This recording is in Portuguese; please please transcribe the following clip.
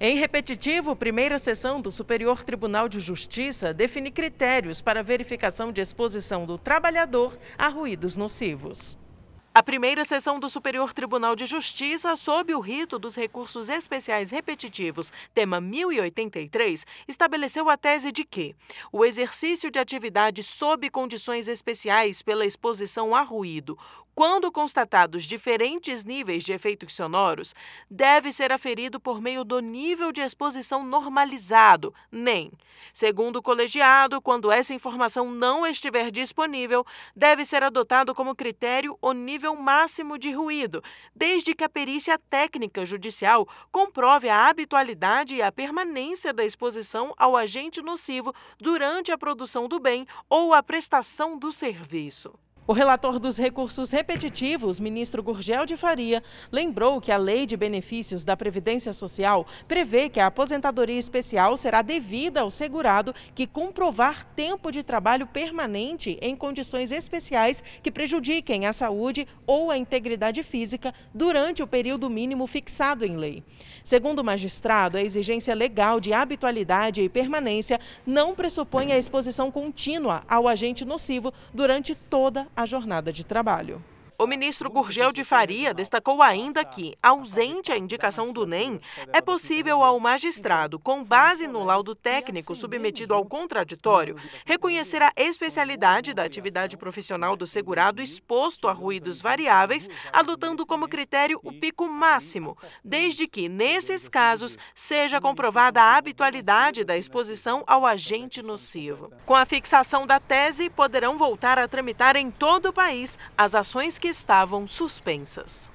Em repetitivo, primeira sessão do Superior Tribunal de Justiça define critérios para verificação de exposição do trabalhador a ruídos nocivos. A primeira sessão do Superior Tribunal de Justiça, sob o rito dos recursos especiais repetitivos, tema 1083, estabeleceu a tese de que o exercício de atividade sob condições especiais pela exposição a ruído, quando constatados diferentes níveis de efeitos sonoros, deve ser aferido por meio do nível de exposição normalizado, NEM. Segundo o colegiado, quando essa informação não estiver disponível, deve ser adotado como critério o nível nível máximo de ruído, desde que a perícia técnica judicial comprove a habitualidade e a permanência da exposição ao agente nocivo durante a produção do bem ou a prestação do serviço. O relator dos recursos repetitivos, ministro Gurgel de Faria, lembrou que a Lei de Benefícios da Previdência Social prevê que a aposentadoria especial será devida ao segurado que comprovar tempo de trabalho permanente em condições especiais que prejudiquem a saúde ou a integridade física durante o período mínimo fixado em lei. Segundo o magistrado, a exigência legal de habitualidade e permanência não pressupõe a exposição contínua ao agente nocivo durante toda a a jornada de trabalho. O ministro Gurgel de Faria destacou ainda que, ausente a indicação do NEM, é possível ao magistrado, com base no laudo técnico submetido ao contraditório, reconhecer a especialidade da atividade profissional do segurado exposto a ruídos variáveis, adotando como critério o pico máximo, desde que, nesses casos, seja comprovada a habitualidade da exposição ao agente nocivo. Com a fixação da tese, poderão voltar a tramitar em todo o país as ações que que estavam suspensas.